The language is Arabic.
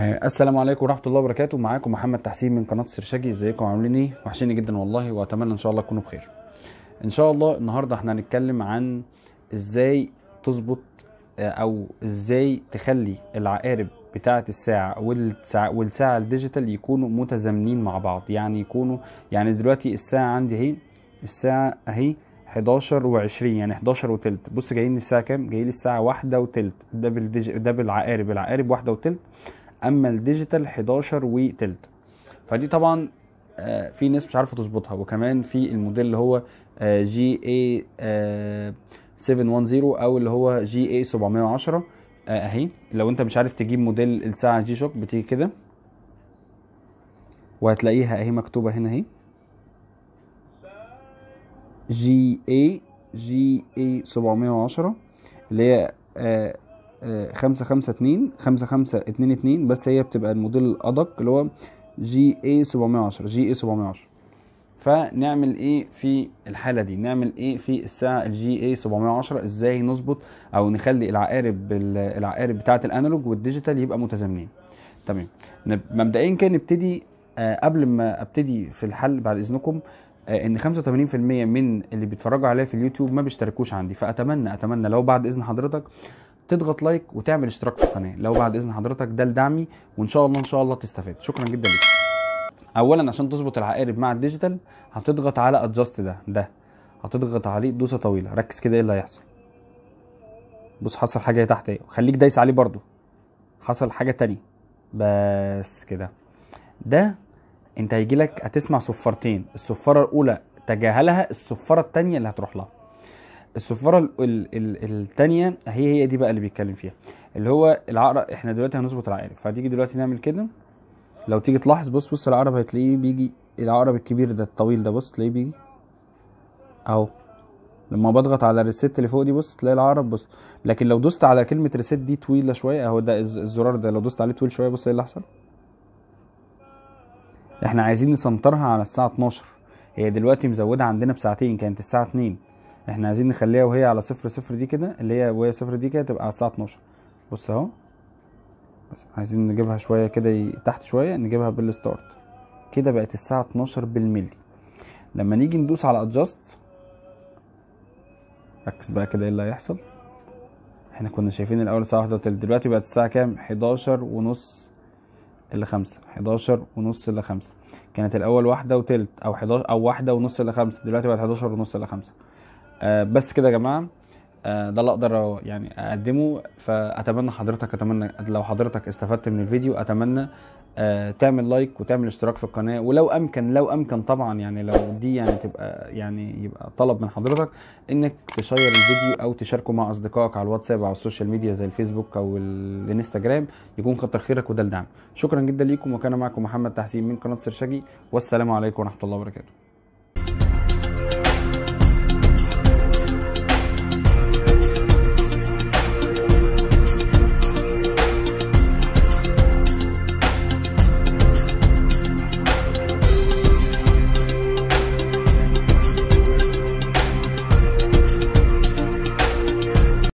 السلام عليكم ورحمه الله وبركاته معاكم محمد تحسين من قناه السرشاجي ازيكم عاملين ايه وحشيني جدا والله واتمنى ان شاء الله تكونوا بخير ان شاء الله النهارده احنا هنتكلم عن ازاي تظبط آه، او ازاي تخلي العقارب بتاعه الساعه والساعه الديجيتال يكونوا متزامنين مع بعض يعني يكونوا يعني دلوقتي الساعه عندي اهي الساعه اهي 11 و20 يعني 11 وتلت بص جايين الساعه كام جايين الساعه 1 وتلت ده بالديج... ده بالعقارب العقارب 1 وتلت اما الديجيتال 11 وتلت فدي طبعا آه، في ناس مش عارفه تظبطها وكمان في الموديل اللي هو آه، جي اي 710 آه، او اللي هو جي اي 710 اهي لو انت مش عارف تجيب موديل الساعه جي شوك بتيجي كده وهتلاقيها اهي مكتوبه هنا اهي جي اي جي اي 710 اللي هي خمسة خمسة اتنين خمسة خمسة اتنين اتنين بس هي بتبقى الموديل الأدق اللي هو جي اي 710 جي اي 710 فنعمل ايه في الحالة دي نعمل ايه في الساعة الجي اي 710 ازاي نظبط او نخلي العقارب العقارب بتاعة الانالوج والديجيتال يبقى متزامنين تمام مبدئيا كان نبتدي آه، قبل ما ابتدي في الحل بعد اذنكم آه، ان 85% من اللي بيتفرجوا عليا في اليوتيوب ما بيشتركوش عندي فاتمنى اتمنى لو بعد اذن حضرتك تضغط لايك وتعمل اشتراك في القناه لو بعد اذن حضرتك ده لدعمي وان شاء الله ان شاء الله تستفاد شكرا جدا ليك اولا عشان تظبط العقارب مع الديجيتال هتضغط على ادجاست ده ده هتضغط عليه دوسه طويله ركز كده ايه اللي هيحصل بص حصل حاجه تحت ايه خليك دايس عليه برده حصل حاجه تانية بس كده ده انت هيجيلك هتسمع صفارتين الصفاره الاولى تجاهلها الصفاره التانية اللي هتروح لها الصفاره الثانيه هي هي دي بقى اللي بيتكلم فيها اللي هو العقرب احنا دلوقتي هنظبط العقرب فتيجي دلوقتي نعمل كده لو تيجي تلاحظ بص بص العقرب هتلاقيه بيجي العقرب الكبير ده الطويل ده بص تلاقيه بيجي اهو لما بضغط على الريست اللي فوق دي بص تلاقي العقرب بص لكن لو دوست على كلمه ريست دي طويله شويه اهو ده الزرار ده لو دوست عليه طويل شويه بص ايه اللي حصل احنا عايزين نسنطرها على الساعه 12 هي دلوقتي مزوده عندنا بساعتين كانت الساعه 2 احنا عايزين نخليها وهي على صفر صفر دي كده اللي هي وهي صفر دي كده تبقى على الساعه 12 بص اهو بس عايزين نجيبها شويه كده تحت شويه نجيبها بالستارت كده بقت الساعه 12 بالملي لما نيجي ندوس على ادجاست ركز بقى كده ايه اللي هيحصل احنا كنا شايفين الاول الساعه 1 تلت دلوقتي بقت الساعه كام 11 ونص الا 5 11 ونص الا 5 كانت الاول واحدة وتلت او 11 او واحدة ونص الا 5 دلوقتي بقت 11 ونص الا 5 آه، بس كده يا جماعه آه، ده اللي اقدر يعني اقدمه فاتمنى حضرتك اتمنى لو حضرتك استفدت من الفيديو اتمنى آه، تعمل لايك وتعمل اشتراك في القناه ولو امكن لو امكن طبعا يعني لو دي يعني تبقى يعني يبقى طلب من حضرتك انك تشير الفيديو او تشاركه مع اصدقائك على الواتساب او السوشيال ميديا زي الفيسبوك او الانستجرام يكون كتر خيرك وده الدعم شكرا جدا ليكم وكان معكم محمد تحسين من قناه سرشجي والسلام عليكم ورحمه الله وبركاته